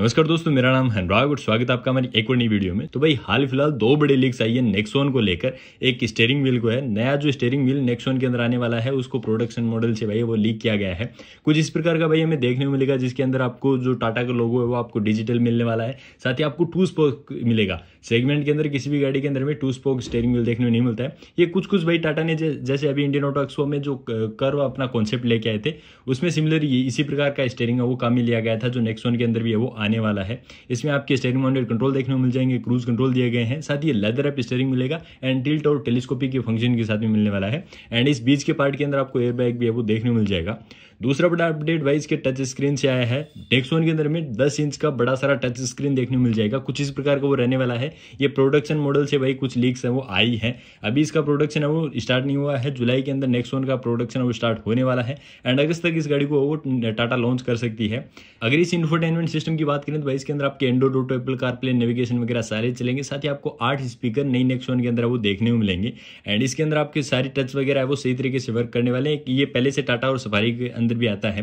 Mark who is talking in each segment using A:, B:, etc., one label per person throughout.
A: नमस्कार दोस्तों मेरा नाम हनराग और स्वागत है आपका हमारी एक और नई वीडियो में तो भाई हाल फिलहाल दो बड़े लीक्स आई है नेक्सोन को लेकर एक स्टेयरिंग व्हील को है नया जो स्टेयरिंग व्हील नेक्सोन के अंदर आने वाला है उसको प्रोडक्शन मॉडल से भाई वो लीक किया गया है कुछ इस प्रकार का भाई हमें देखने को मिलेगा जिसके अंदर आपको जो टाटा का लोगो है वो आपको डिजिटल मिलने वाला है साथ ही आपको टू स्पोक मिलेगा सेगमेंट के अंदर किसी भी गाड़ी के अंदर में टू स्पोक स्टेयरिंग व्हील देखने को नहीं मिलता है ये कुछ कुछ भाई टाटा ने जैसे अभी इंडियन ऑटो एक्सपो में जो कर्व अपना कॉन्सेप्ट लेके आए थे उसमें सिमिलर इसी प्रकार का स्टेयरिंग है वो काम ही लिया गया था जो नेक्सोन के अंदर भी है वो आने वाला है इसमें आपके स्टेयरिंग माउंटेड कंट्रोल देखने को मिल जाएंगे क्रूज कंट्रोल दिए गए हैं साथ ही लेदर अप स्टेयरिंग मिलेगा एंड टिल्ट और टेलीस्कोपी के फंक्शन के साथ में मिलने वाला है एंड इस बीच के पार्ट के अंदर आपको एयरबैग भी है वो देखने को मिल जाएगा दूसरा बड़ा अपडेट वाइज के टच स्क्रीन से आया है डेक्सोन के अंदर में दस इंच का बड़ा सारा टच स्क्रीन देखने को मिल जाएगा कुछ इस प्रकार का वो रहने वाला है ये प्रोडक्शन मॉडल से भाई कुछ लीक्स है वो आई है अभी इसका प्रोडक्शन है वो स्टार्ट नहीं हुआ है जुलाई के अंदर नेक्स्ट वन का प्रोडक्शन वो स्टार्ट होने वाला है एंड अगस्त तक इस गाड़ी को वो टाटा लॉन्च कर सकती है अगर इस इन्फोटेनमेंट सिस्टम की बात करें तो भाई इसके अंदर आपके Android Auto Apple plain navigation वगैरह सारे चलेंगे साथ ही आपको आठ स्पीकर नई नेक्स्ट वन के अंदर वो देखने को मिलेंगे एंड इसके अंदर आपके सारे टच वगैरह है वो सही तरीके से वर्क करने वाले हैं ये पहले से टाटा और सफारी के अंदर अंदर भी आता है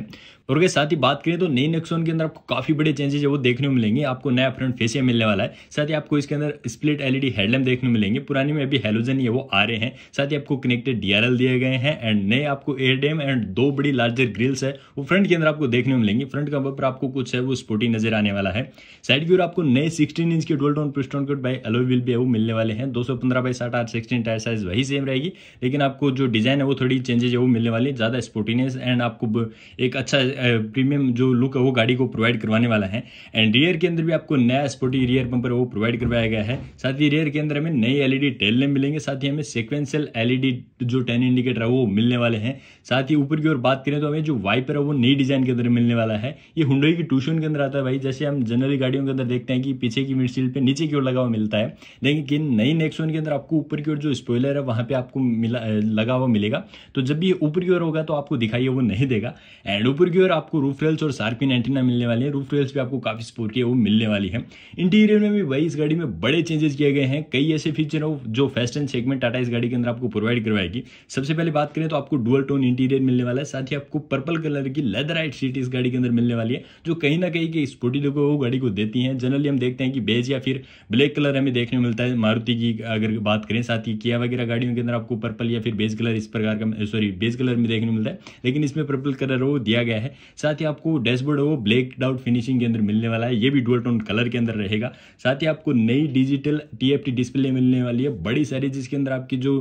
A: और अगर साथ ही बात करें तो नई नेक्सोन के अंदर आपको काफ़ी बड़े चेंजेस है वो देखने को मिलेंगे आपको नया फ्रंट फेसिया मिलने वाला है साथ ही आपको इसके अंदर स्प्लिट एलईडी हेडलैम्प देखने को मिलेंगे पुराने में अभी हेलोजन ये वो आ रहे हैं साथ ही आपको कनेक्टेड डीआरएल दिए गए हैं एंड नए आपको एयरडेम एंड दो बड़ी लार्जर ग्रिल्स है वो फ्रंट के अंदर आपको देखने को मिलेंगे फ्रंट का बम्पर आपको कुछ है वो स्पोर्टी नजर आने वाला है साइड व्यूर आपको नए सिक्सटीन इंच के dual tone piston cut by alloy wheel भी है वो मिलने वाले हैं दो सौ पंद्रह बाई साठ आठ सिक्सटीन टायर साइज वही सेम रहेगी लेकिन आपको जो डिजाइन है वो थोड़ी चेंजेज है वो मिलने वाली है ज़्यादा स्पोर्टीनेस एंड आपको एक अच्छा प्रीमियम जो लुक है वो गाड़ी को प्रोवाइड करवाने वाला है एंड रियर के अंदर भी आपको नया स्पोर्टी रियर बम्पर वो प्रोवाइड करवाया गया है साथ ही रियर के अंदर हमें नई एलईडी टेल लैम्प मिलेंगे साथ ही हमें सिक्वेंशियल एलईडी जो टेन इंडिकेटर है वो मिलने वाले हैं साथ ही ऊपर की ओर बात करें तो हमें जो वाइपर है वो नई डिजाइन के अंदर मिलने वाला है ये हुडोई की टूशन के अंदर आता है भाई जैसे हम जनरली गाड़ियों के अंदर देखते हैं कि पीछे की मिडशील पर नीचे की ओर लगा हुआ मिलता है लेकिन नई नेक्सोन के अंदर आपको ऊपर की ओर जो स्पॉयलर है वहाँ पर आपको मिला लगा हुआ मिलेगा तो जब भी ऊपर की ओर होगा तो आपको दिखाई वो नहीं देगा एंड ऊपर की इंटीरियर आपको रूफ रेल्स और सार्पिन एंटीना मिलने वाली है रूफ रेल्स भी आपको काफ़ी स्पोर्ट की है वो मिलने वाली है इंटीरियर में भी वही इस गाड़ी में बड़े चेंजेस किए गए हैं कई ऐसे फीचर हो जो फेस्ट एंड सेगमेंट टाटा इस गाड़ी के अंदर आपको प्रोवाइड करवाएगी सबसे पहले बात करें तो आपको डुअल टोन इंटीरियर मिलने वाला है साथ ही आपको पर्पल कलर की लेदर आइट सीट इस गाड़ी के अंदर मिलने वाली है जो कहीं ना कहीं की स्पोर्टी लोग गाड़ी को देती है जनरली हम देखते हैं कि बेज या फिर ब्लैक कलर हमें देखने मिलता है मारुति की अगर बात करें साथ ही किया वगैरह गाड़ियों के अंदर आपको पर्पल या फिर बेज कलर इस प्रकार का सॉरी बेज कलर में देखने मिलता है लेकिन इसमें पर्पल कलर वो दिया गया है साथ ही आपको डैशबोर्ड वो ब्लैक आउट फिनिशिंग के अंदर मिलने वाला है ये भी डुअल टोन कलर के अंदर रहेगा साथ ही आपको नई डिजिटल टी डिस्प्ले मिलने वाली है बड़ी सारी जिसके अंदर आपकी जो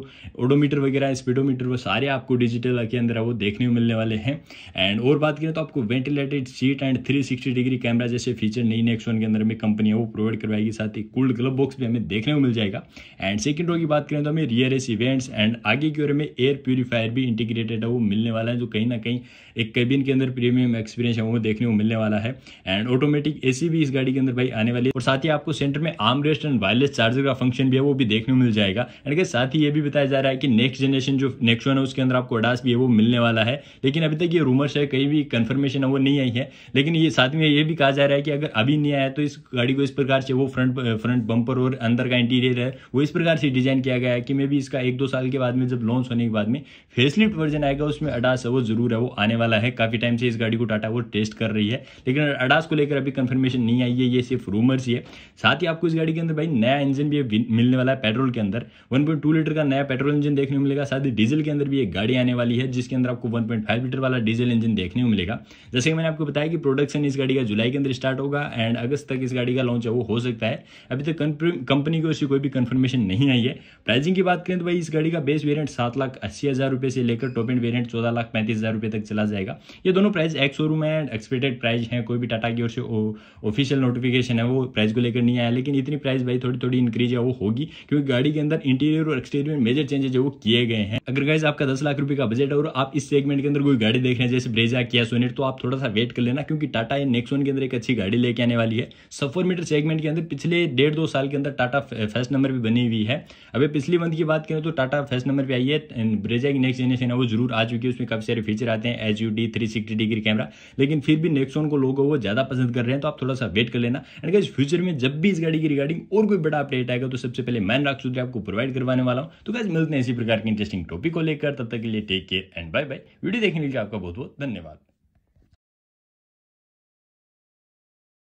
A: ओडोमीटर वगैरह है स्पीडोमीटर वो सारे आपको डिजिटल के अंदर वो देखने में मिलने वाले हैं एंड और बात करें तो आपको ventilated seat and three degree camera जैसे फीचर नई नेक्सोन के अंदर हमें कंपनी है वो प्रोवाइड करवाएगी साथ ही कूल्ड ग्लब बॉक्स भी हमें देखने को मिल जाएगा एंड सेकेंड रो की बात करें तो हमें रियर एस इवेंट्स एंड आगे की ओर में एयर प्योरीफायर भी इंटीग्रेटेड है वो मिलने वाला है जो कहीं ना कहीं एक कैबिन के अंदर प्रीमियम एक्सपीरियंस है वो देखने को मिलने वाला है एंड ऑटोमेटिक एसी भी इस गाड़ी के अंदर भाई आने वाली है और साथ ही आपको सेंटर में arm rest and wireless charger का फंक्शन भी है वो भी देखने को मिल जाएगा एंड के साथ ही ये भी बताया जा रहा है कि नेक्स्ट जनरेशन जो नेक्स्ट वन है उसके अंदर आपको अडास भी है वो मिलने वाला है लेकिन अभी तक ये रूमर्स है कहीं भी कन्फर्मेशन है वो नहीं आई है लेकिन ये साथ में ये भी कहा जा रहा है कि अगर अभी नहीं आया तो इस गाड़ी को इस प्रकार से वो फ्रंट फ्रंट बंपर और अंदर का इंटीरियर है वो इस प्रकार से डिजाइन किया गया है कि मे भी इसका एक दो साल के बाद में जब लॉन्च होने के बाद में फेसलिफ्ट वर्जन आएगा उसमें अडास है वो जरूर है वो आने वाला है काफी टाइम से इस गाड़ी को टाटा वो टेस्ट कर रही है लेकिन अडास को लेकर अभी कंफर्मेशन नहीं आई है ये सिर्फ रूमर्स ही है साथ ही आपको इस गाड़ी के अंदर भाई नया इंजन भी मिलने वाला है पेट्रोल के अंदर वन लीटर का नया पेट्रोल इंजन देखने को मिलेगा साथ ही डीजल के अंदर भी एक गाड़ी आने वाली है जिसके अंदर आपको वन लीटर वाला डीजल इंजन देखने को मिलेगा जैसे कि मैंने आपको बताया कि प्रोडक्शन इस गाड़ी का जुलाई के अंदर स्टार्ट होगा एंड अगस्त तक इस गाड़ी का लॉन्च है वो हो सकता है अभी तक कंपनी को ओर कोई भी कंफर्मेशन नहीं आई है प्राइसिंग की बात करें तो भाई इस गाड़ी का बेस वेरिएंट सात लाख अस्सी हज़ार रुपए से लेकर टॉप एंड वेरिएंट चौदह लाख पैंतीस हज़ार रुपए तक चला जाएगा ये दोनों प्राइस प्राइस एक्स शोरूम है एक्सपेक्टेड प्राइस है कोई भी टाटा की ओर से ऑफिशियल नोटिफिकेशन है वो प्राइस को लेकर नहीं आया लेकिन इतनी प्राइस भाई थोड़ी थोड़ी इंक्रीज है वो होगी क्योंकि गाड़ी के अंदर इंटीरियर और एक्सटीरियर में मेजर चेंजेस वो किए गए हैं अगर गाइज आपका दस लाख रुपये का बजट है और आप इस सेगमेंट के अंदर कोई गाड़ी देख रहे हैं जैसे ब्रेजा किया सोनेट तो आप थोड़ा सा वेट कर लेना क्योंकि टाटा ये नेक्सोन के अंदर एक अच्छी गाड़ी लेके आने वाली है सफर मीटर सेगमेंट के अंदर पिछले डेढ़ दो साल के अंदर टाटा फर्स्ट नंबर भी बनी हुई है अभी पिछली मंथ की बात करें तो टाटा फर्स्ट नंबर पर आई है ब्रेजा की नेक्स्ट जनरेशन है वो जरूर आ चुकी है उसमें काफी सारे फीचर आते हैं H U D three degree camera लेकिन फिर भी नेक्सोन को लोग वो ज़्यादा पसंद कर रहे हैं तो आप थोड़ा सा वेट कर लेना एंड गाइज फ्यूचर में जब भी इस गाड़ी की रिगार्डिंग और कोई बड़ा अपडेट आएगा तो सबसे पहले मैन राख चौधरी आपको प्रोवाइड करवाने वाला हूँ तो गाइज मिलते हैं इसी प्रकार के इंटरेस्टिंग टॉपिक को लेकर तब तक के लिए take care and bye bye video देखने के लिए आपका बहुत बहुत धन्यवाद